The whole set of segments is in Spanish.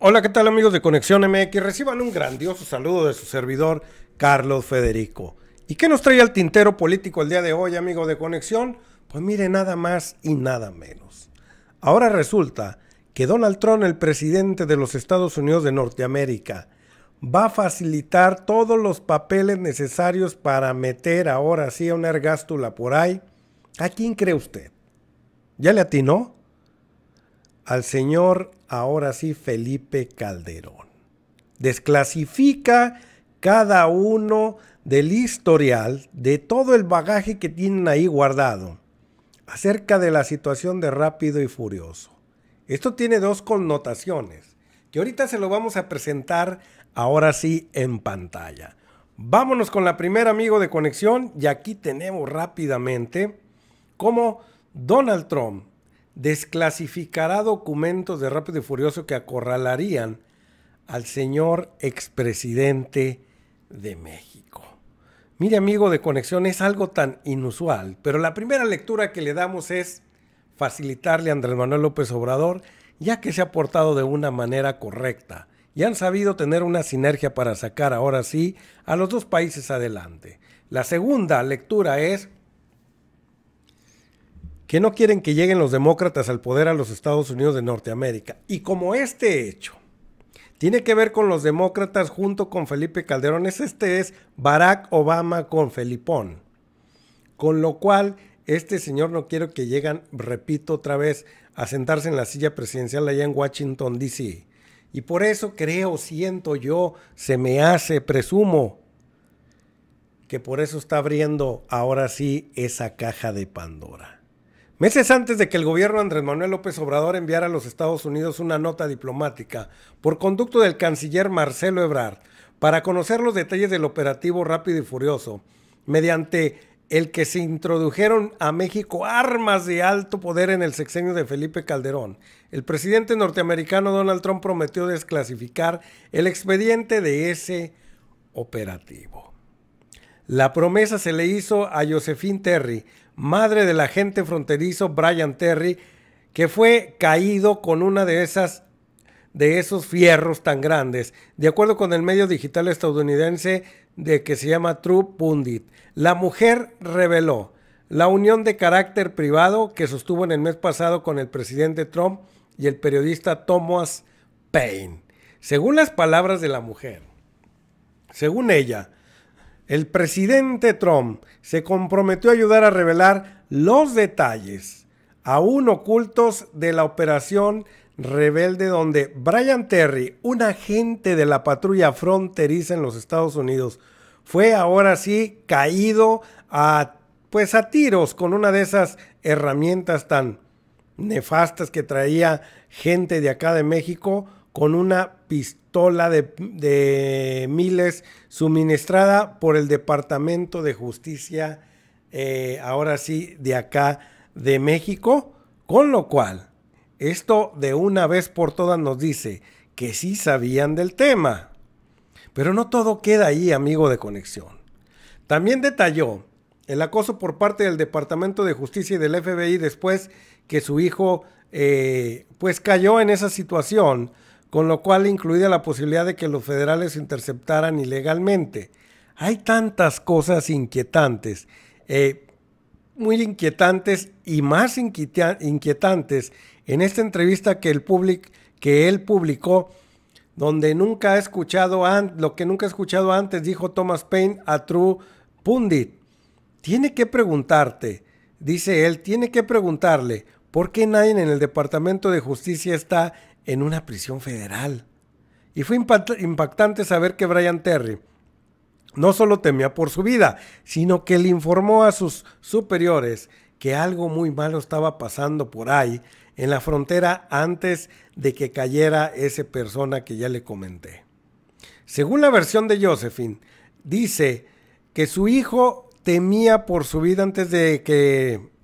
Hola, ¿qué tal amigos de Conexión MX? Reciban un grandioso saludo de su servidor, Carlos Federico. ¿Y qué nos trae el tintero político el día de hoy, amigo de Conexión? Pues mire, nada más y nada menos. Ahora resulta que Donald Trump, el presidente de los Estados Unidos de Norteamérica, va a facilitar todos los papeles necesarios para meter ahora sí a una ergástula por ahí. ¿A quién cree usted? ¿Ya le atinó? al señor, ahora sí, Felipe Calderón. Desclasifica cada uno del historial, de todo el bagaje que tienen ahí guardado, acerca de la situación de rápido y furioso. Esto tiene dos connotaciones, que ahorita se lo vamos a presentar ahora sí en pantalla. Vámonos con la primera amigo de conexión y aquí tenemos rápidamente como Donald Trump desclasificará documentos de Rápido y Furioso que acorralarían al señor expresidente de México. Mire amigo de conexión, es algo tan inusual, pero la primera lectura que le damos es facilitarle a Andrés Manuel López Obrador, ya que se ha portado de una manera correcta y han sabido tener una sinergia para sacar ahora sí a los dos países adelante. La segunda lectura es que no quieren que lleguen los demócratas al poder a los Estados Unidos de Norteamérica. Y como este hecho tiene que ver con los demócratas junto con Felipe Calderón, este es Barack Obama con Felipón. Con lo cual, este señor no quiero que lleguen, repito otra vez, a sentarse en la silla presidencial allá en Washington, D.C. Y por eso creo, siento yo, se me hace, presumo, que por eso está abriendo ahora sí esa caja de Pandora. Meses antes de que el gobierno Andrés Manuel López Obrador enviara a los Estados Unidos una nota diplomática por conducto del canciller Marcelo Ebrard para conocer los detalles del operativo rápido y furioso, mediante el que se introdujeron a México armas de alto poder en el sexenio de Felipe Calderón, el presidente norteamericano Donald Trump prometió desclasificar el expediente de ese operativo. La promesa se le hizo a Josephine Terry, madre del agente fronterizo Brian Terry, que fue caído con una de esas de esos fierros tan grandes, de acuerdo con el medio digital estadounidense de que se llama True Pundit. La mujer reveló la unión de carácter privado que sostuvo en el mes pasado con el presidente Trump y el periodista Thomas Paine. Según las palabras de la mujer, según ella, el presidente Trump se comprometió a ayudar a revelar los detalles aún ocultos de la operación rebelde donde Brian Terry, un agente de la patrulla fronteriza en los Estados Unidos, fue ahora sí caído a pues a tiros con una de esas herramientas tan nefastas que traía gente de acá de México con una pistola de, miles suministrada por el Departamento de Justicia, eh, ahora sí, de acá de México, con lo cual esto de una vez por todas nos dice que sí sabían del tema. Pero no todo queda ahí, amigo de conexión. También detalló el acoso por parte del Departamento de Justicia y del FBI después que su hijo eh, pues cayó en esa situación con lo cual incluida la posibilidad de que los federales interceptaran ilegalmente. Hay tantas cosas inquietantes, eh, muy inquietantes y más inquietantes en esta entrevista que, el que él publicó, donde nunca ha escuchado lo que nunca ha escuchado antes, dijo Thomas Paine a True Pundit. Tiene que preguntarte, dice él, tiene que preguntarle, ¿Por qué nadie en el Departamento de Justicia está en una prisión federal? Y fue impactante saber que Brian Terry no solo temía por su vida, sino que le informó a sus superiores que algo muy malo estaba pasando por ahí en la frontera antes de que cayera esa persona que ya le comenté. Según la versión de Josephine, dice que su hijo temía por su vida antes de que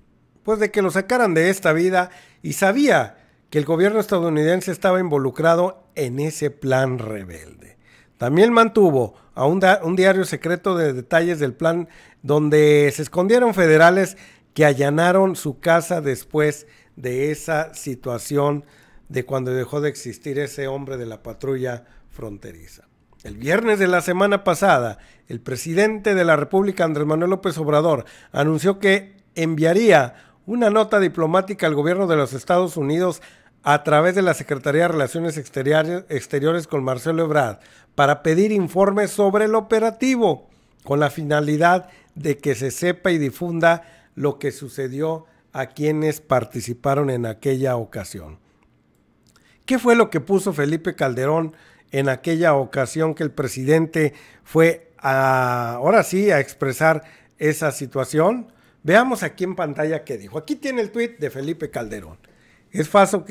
pues de que lo sacaran de esta vida y sabía que el gobierno estadounidense estaba involucrado en ese plan rebelde. También mantuvo a un, un diario secreto de detalles del plan donde se escondieron federales que allanaron su casa después de esa situación de cuando dejó de existir ese hombre de la patrulla fronteriza. El viernes de la semana pasada, el presidente de la República, Andrés Manuel López Obrador, anunció que enviaría una nota diplomática al gobierno de los Estados Unidos a través de la Secretaría de Relaciones Exteriores con Marcelo Ebrard para pedir informes sobre el operativo con la finalidad de que se sepa y difunda lo que sucedió a quienes participaron en aquella ocasión. ¿Qué fue lo que puso Felipe Calderón en aquella ocasión que el presidente fue a, ahora sí a expresar esa situación? Veamos aquí en pantalla qué dijo. Aquí tiene el tuit de Felipe Calderón. Es falso,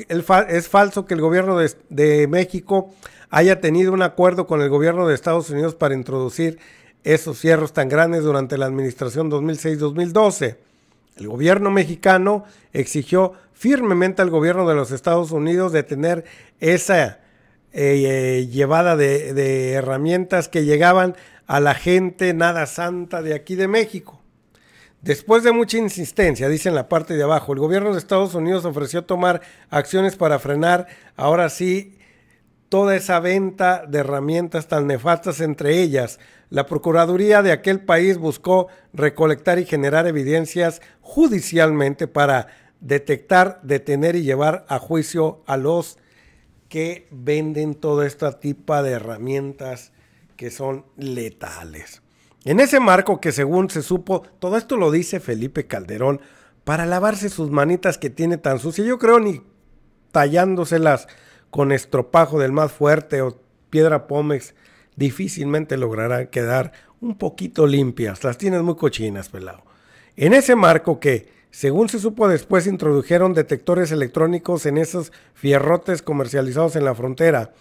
es falso que el gobierno de, México haya tenido un acuerdo con el gobierno de Estados Unidos para introducir esos cierros tan grandes durante la administración 2006-2012. El gobierno mexicano exigió firmemente al gobierno de los Estados Unidos detener esa eh, eh, llevada de herramientas que llegaban a la gente nada santa de aquí de México. Después de mucha insistencia, dice en la parte de abajo, el gobierno de Estados Unidos ofreció tomar acciones para frenar ahora sí toda esa venta de herramientas tan nefastas entre ellas. La Procuraduría de aquel país buscó recolectar y generar evidencias judicialmente para detectar, detener y llevar a juicio a los que venden toda esta tipa de herramientas que son letales. En ese marco que según se supo, todo esto lo dice Felipe Calderón para lavarse sus manitas que tiene tan sucias, yo creo ni tallándoselas con estropajo del más fuerte o piedra pómex, difícilmente logrará quedar un poquito limpias, las tienes muy cochinas, pelado. En ese marco que, según se supo después, introdujeron detectores electrónicos en esos fierrotes comercializados en la frontera,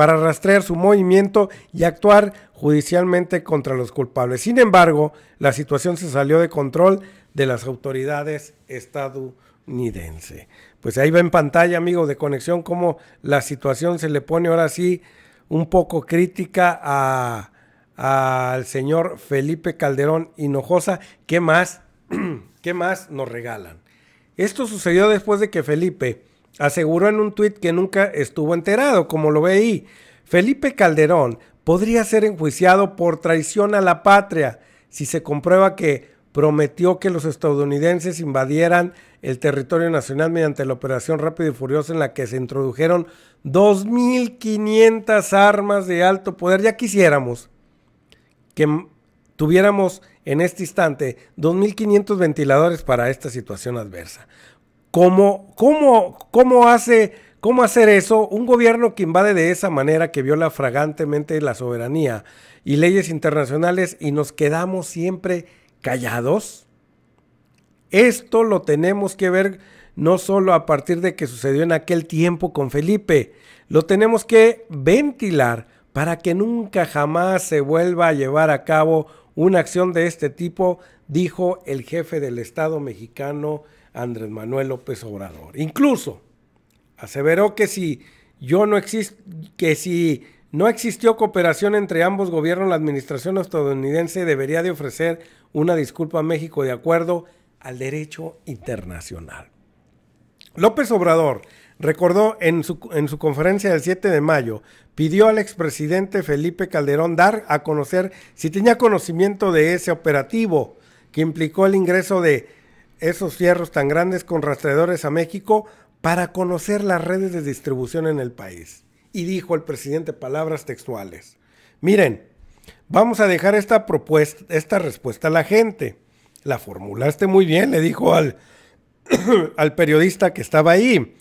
para rastrear su movimiento y actuar judicialmente contra los culpables. Sin embargo, la situación se salió de control de las autoridades estadounidenses. Pues ahí va en pantalla, amigos de conexión, cómo la situación se le pone ahora sí un poco crítica al señor Felipe Calderón Hinojosa. ¿Qué más? ¿Qué más nos regalan? Esto sucedió después de que Felipe aseguró en un tuit que nunca estuvo enterado, como lo ve ahí. Felipe Calderón podría ser enjuiciado por traición a la patria si se comprueba que prometió que los estadounidenses invadieran el territorio nacional mediante la operación rápida y furiosa en la que se introdujeron 2.500 armas de alto poder. Ya quisiéramos que tuviéramos en este instante 2.500 ventiladores para esta situación adversa. ¿Cómo, cómo, cómo hace, cómo hacer eso un gobierno que invade de esa manera, que viola fragantemente la soberanía y leyes internacionales y nos quedamos siempre callados? Esto lo tenemos que ver no solo a partir de que sucedió en aquel tiempo con Felipe, lo tenemos que ventilar para que nunca jamás se vuelva a llevar a cabo una acción de este tipo, dijo el jefe del Estado mexicano Andrés Manuel López Obrador. Incluso aseveró que si, yo no existe que si no existió cooperación entre ambos gobiernos, la administración estadounidense debería de ofrecer una disculpa a México de acuerdo al derecho internacional. López Obrador recordó en su, en su, conferencia del 7 de mayo, pidió al expresidente Felipe Calderón dar a conocer si tenía conocimiento de ese operativo que implicó el ingreso de esos cierros tan grandes con rastreadores a México para conocer las redes de distribución en el país. Y dijo el presidente palabras textuales. Miren, vamos a dejar esta propuesta, esta respuesta a la gente. La formulaste muy bien, le dijo al, al periodista que estaba ahí.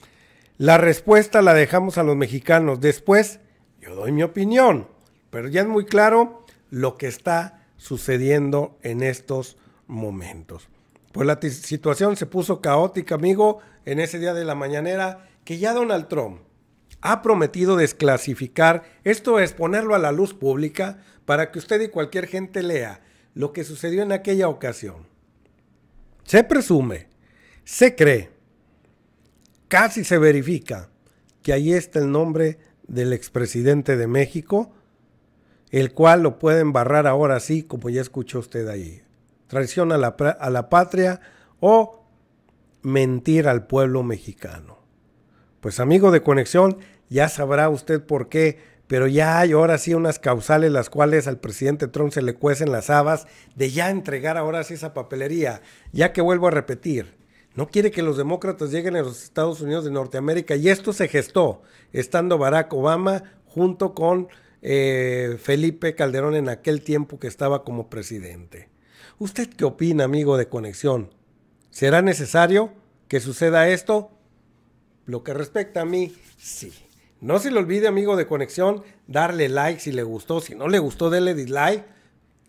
La respuesta la dejamos a los mexicanos. Después, yo doy mi opinión. Pero ya es muy claro lo que está sucediendo en estos momentos. Pues la situación se puso caótica, amigo, en ese día de la mañanera, que ya Donald Trump ha prometido desclasificar, esto es ponerlo a la luz pública, para que usted y cualquier gente lea lo que sucedió en aquella ocasión. Se presume, se cree, casi se verifica que ahí está el nombre del expresidente de México, el cual lo pueden barrar ahora sí, como ya escuchó usted ahí traición a la, a la patria o mentir al pueblo mexicano. Pues amigo de conexión, ya sabrá usted por qué, pero ya hay ahora sí unas causales las cuales al presidente Trump se le cuecen las habas de ya entregar ahora sí esa papelería, ya que vuelvo a repetir, no quiere que los demócratas lleguen a los Estados Unidos de Norteamérica y esto se gestó estando Barack Obama junto con eh, Felipe Calderón en aquel tiempo que estaba como presidente. ¿Usted qué opina, amigo de conexión? ¿Será necesario que suceda esto? Lo que respecta a mí, sí. No se le olvide, amigo de conexión, darle like si le gustó. Si no le gustó, dele dislike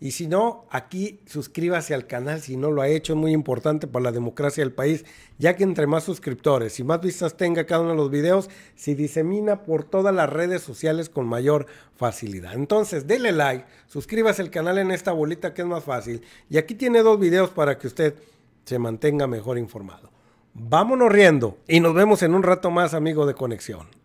y si no, aquí suscríbase al canal si no lo ha hecho. Es muy importante para la democracia del país, ya que entre más suscriptores y más vistas tenga cada uno de los videos, se disemina por todas las redes sociales con mayor facilidad. Entonces, dele like, suscríbase al canal en esta bolita que es más fácil. Y aquí tiene dos videos para que usted se mantenga mejor informado. Vámonos riendo y nos vemos en un rato más, amigo de Conexión.